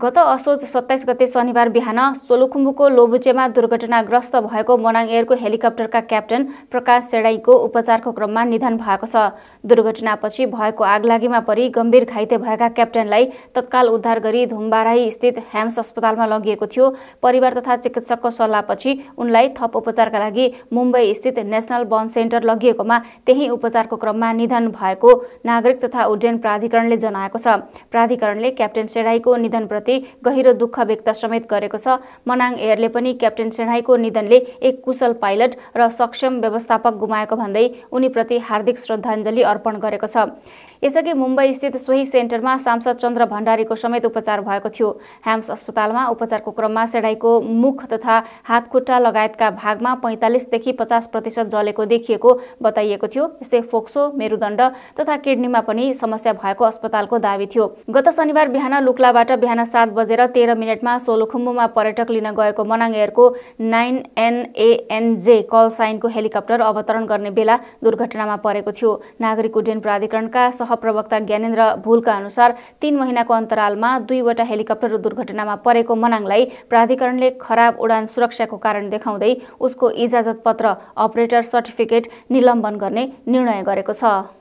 गत असोज सत्ताइस गते शनिबार बिहान सोलुखुम्बुको लोबुचेमा दुर्घटनाग्रस्त भएको मनाङ एयरको हेलिकप्टरका क्याप्टन प्रकाश सेडाईको उपचारको क्रममा निधन भएको छ दुर्घटनापछि भएको आगलागीमा परि गम्भीर घाइते भएका क्याप्टनलाई तत्काल उद्धार गरी धुम्बाराही स्थित ह्याम्स अस्पतालमा लगिएको थियो परिवार तथा चिकित्सकको सल्लाहपछि उनलाई थप उपचारका लागि मुम्बई स्थित नेसनल बन सेन्टर लगिएकोमा त्यही उपचारको क्रममा निधन भएको नागरिक तथा उड्डयन प्राधिकरणले जनाएको छ प्राधिकरणले क्याप्टन सेडाईको निधन प्रति गहिरो दुःख व्यक्त समेत गरेको छ मनाङ एयरले पनि क्याप्टेन सेनाईको निधनले एक कुशल पाइलट र सक्षम व्यवस्थापक गुमाएको भन्दै उनीप्रति हार्दिक श्रद्धाञ्जली अर्पण गरेको छ यसअघि मुम्बई सोही सेन्टरमा सांसद चन्द्र भण्डारीको समेत उपचार भएको थियो ह्याम्स अस्पतालमा उपचारको क्रममा सेडाईको मुख तथा हातखुट्टा लगायतका भागमा पैँतालिसदेखि पचास प्रतिशत जलेको देखिएको बताइएको थियो यस्तै फोक्सो मेरुदण्ड तथा किडनीमा पनि समस्या भएको अस्पतालको दावी थियो गत शनिबार बिहान लुक्लाबाट बिहान सात बजेर तेह्र मिनटमा सोलुखुम्बुमा पर्यटक लिन गएको मनाङ एयरको नाइन एनएएनजे कल साइनको हेलिकप्टर अवतरण गर्ने बेला दुर्घटनामा परेको थियो नागरिक उड्डयन प्राधिकरणका सहप्रवक्ता ज्ञानेन्द्र भुलका अनुसार तीन महिनाको अन्तरालमा दुईवटा हेलिकप्टर दुर्घटनामा परेको मनाङलाई प्राधिकरणले खराब उडान सुरक्षाको कारण देखाउँदै उसको इजाजत पत्र अपरेटर सर्टिफिकेट निलम्बन गर्ने निर्णय गरेको छ